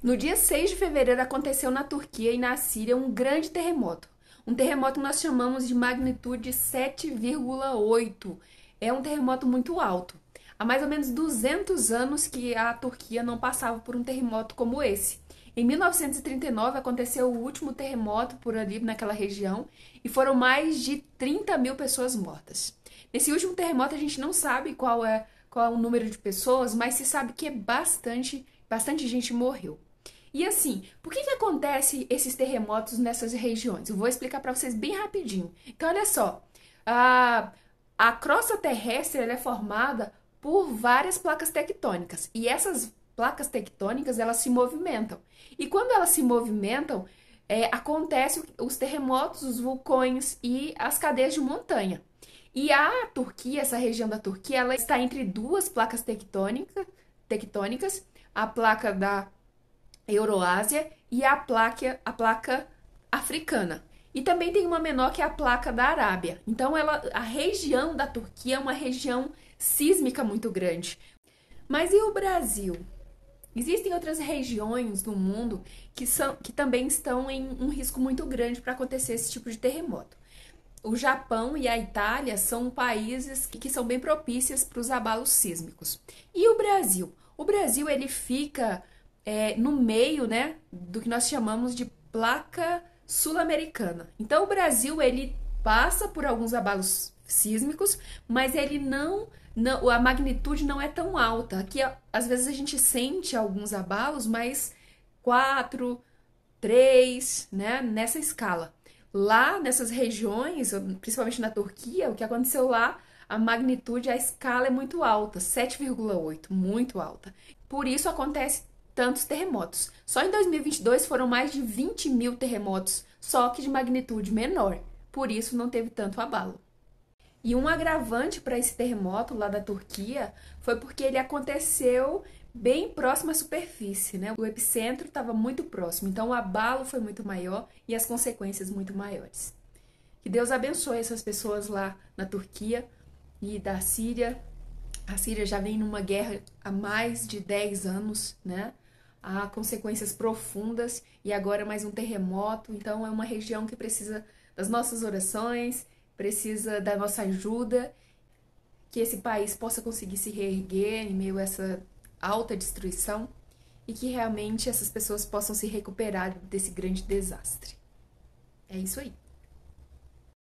No dia 6 de fevereiro aconteceu na Turquia e na Síria um grande terremoto. Um terremoto que nós chamamos de magnitude 7,8. É um terremoto muito alto. Há mais ou menos 200 anos que a Turquia não passava por um terremoto como esse. Em 1939 aconteceu o último terremoto por ali naquela região e foram mais de 30 mil pessoas mortas. Nesse último terremoto a gente não sabe qual é, qual é o número de pessoas, mas se sabe que é bastante, bastante gente morreu. E assim, por que, que acontece esses terremotos nessas regiões? Eu vou explicar para vocês bem rapidinho. Então, olha só, a, a crosta terrestre é formada por várias placas tectônicas e essas placas tectônicas elas se movimentam. E quando elas se movimentam, é, acontece os terremotos, os vulcões e as cadeias de montanha. E a Turquia, essa região da Turquia, ela está entre duas placas tectônica, tectônicas, a placa da Euroásia e a placa, a placa africana. E também tem uma menor que é a placa da Arábia. Então ela, a região da Turquia é uma região sísmica muito grande. Mas e o Brasil? Existem outras regiões no mundo que, são, que também estão em um risco muito grande para acontecer esse tipo de terremoto. O Japão e a Itália são países que, que são bem propícias para os abalos sísmicos. E o Brasil? O Brasil ele fica é, no meio, né, do que nós chamamos de placa sul-americana. Então, o Brasil ele passa por alguns abalos sísmicos, mas ele não, não a magnitude não é tão alta. Aqui, às vezes a gente sente alguns abalos, mas 4, 3, né, nessa escala. Lá nessas regiões, principalmente na Turquia, o que aconteceu lá, a magnitude, a escala é muito alta, 7,8, muito alta. Por isso acontece tantos terremotos. Só em 2022 foram mais de 20 mil terremotos, só que de magnitude menor, por isso não teve tanto abalo. E um agravante para esse terremoto lá da Turquia foi porque ele aconteceu bem próximo à superfície, né? O epicentro estava muito próximo, então o abalo foi muito maior e as consequências muito maiores. Que Deus abençoe essas pessoas lá na Turquia e da Síria. A Síria já vem numa guerra há mais de 10 anos, né? há consequências profundas e agora é mais um terremoto. Então é uma região que precisa das nossas orações, precisa da nossa ajuda, que esse país possa conseguir se reerguer em meio a essa alta destruição e que realmente essas pessoas possam se recuperar desse grande desastre. É isso aí.